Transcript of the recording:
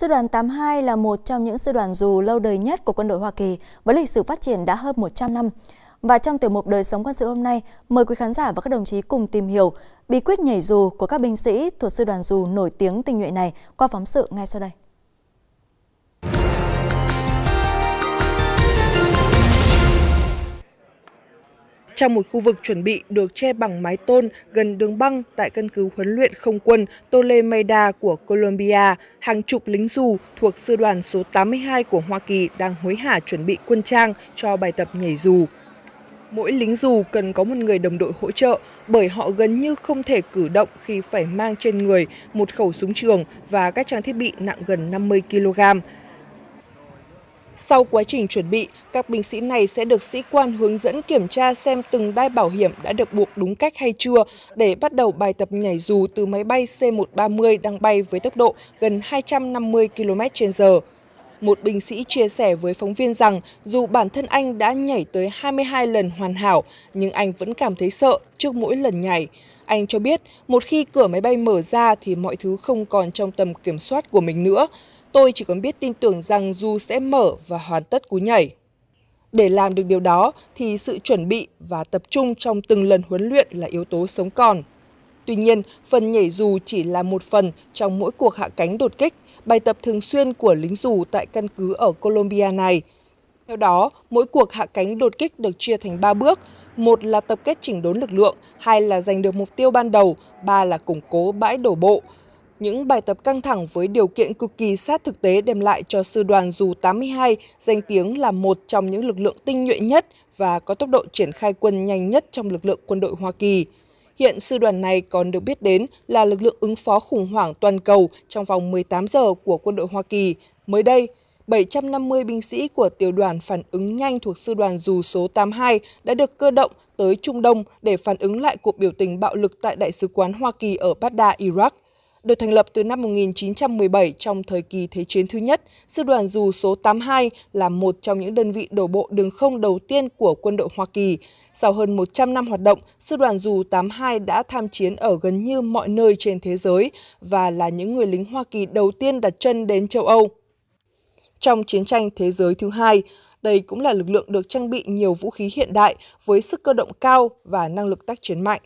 Sư đoàn 82 là một trong những sư đoàn dù lâu đời nhất của quân đội Hoa Kỳ với lịch sử phát triển đã hơn 100 năm. Và trong tiểu mục Đời sống quân sự hôm nay, mời quý khán giả và các đồng chí cùng tìm hiểu bí quyết nhảy dù của các binh sĩ thuộc sư đoàn dù nổi tiếng tình nguyện này qua phóng sự ngay sau đây. trong một khu vực chuẩn bị được che bằng mái tôn gần đường băng tại căn cứ huấn luyện không quân Tolemeida của Colombia, hàng chục lính dù thuộc sư đoàn số 82 của Hoa Kỳ đang hối hả chuẩn bị quân trang cho bài tập nhảy dù. Mỗi lính dù cần có một người đồng đội hỗ trợ bởi họ gần như không thể cử động khi phải mang trên người một khẩu súng trường và các trang thiết bị nặng gần 50 kg. Sau quá trình chuẩn bị, các binh sĩ này sẽ được sĩ quan hướng dẫn kiểm tra xem từng đai bảo hiểm đã được buộc đúng cách hay chưa để bắt đầu bài tập nhảy dù từ máy bay C-130 đang bay với tốc độ gần 250 km h Một binh sĩ chia sẻ với phóng viên rằng dù bản thân anh đã nhảy tới 22 lần hoàn hảo, nhưng anh vẫn cảm thấy sợ trước mỗi lần nhảy. Anh cho biết, một khi cửa máy bay mở ra thì mọi thứ không còn trong tầm kiểm soát của mình nữa. Tôi chỉ còn biết tin tưởng rằng Du sẽ mở và hoàn tất cú nhảy. Để làm được điều đó thì sự chuẩn bị và tập trung trong từng lần huấn luyện là yếu tố sống còn. Tuy nhiên, phần nhảy dù chỉ là một phần trong mỗi cuộc hạ cánh đột kích, bài tập thường xuyên của lính dù tại căn cứ ở Colombia này. Theo đó, mỗi cuộc hạ cánh đột kích được chia thành 3 bước. Một là tập kết chỉnh đốn lực lượng, hai là giành được mục tiêu ban đầu, ba là củng cố bãi đổ bộ, những bài tập căng thẳng với điều kiện cực kỳ sát thực tế đem lại cho sư đoàn dù 82 danh tiếng là một trong những lực lượng tinh nhuệ nhất và có tốc độ triển khai quân nhanh nhất trong lực lượng quân đội Hoa Kỳ. Hiện sư đoàn này còn được biết đến là lực lượng ứng phó khủng hoảng toàn cầu trong vòng 18 giờ của quân đội Hoa Kỳ. Mới đây, 750 binh sĩ của tiểu đoàn phản ứng nhanh thuộc sư đoàn dù số 82 đã được cơ động tới Trung Đông để phản ứng lại cuộc biểu tình bạo lực tại Đại sứ quán Hoa Kỳ ở Baghdad, Iraq – được thành lập từ năm 1917 trong thời kỳ Thế chiến thứ nhất, Sư đoàn dù số 82 là một trong những đơn vị đổ bộ đường không đầu tiên của quân đội Hoa Kỳ. Sau hơn 100 năm hoạt động, Sư đoàn dù 82 đã tham chiến ở gần như mọi nơi trên thế giới và là những người lính Hoa Kỳ đầu tiên đặt chân đến châu Âu. Trong chiến tranh thế giới thứ hai, đây cũng là lực lượng được trang bị nhiều vũ khí hiện đại với sức cơ động cao và năng lực tác chiến mạnh.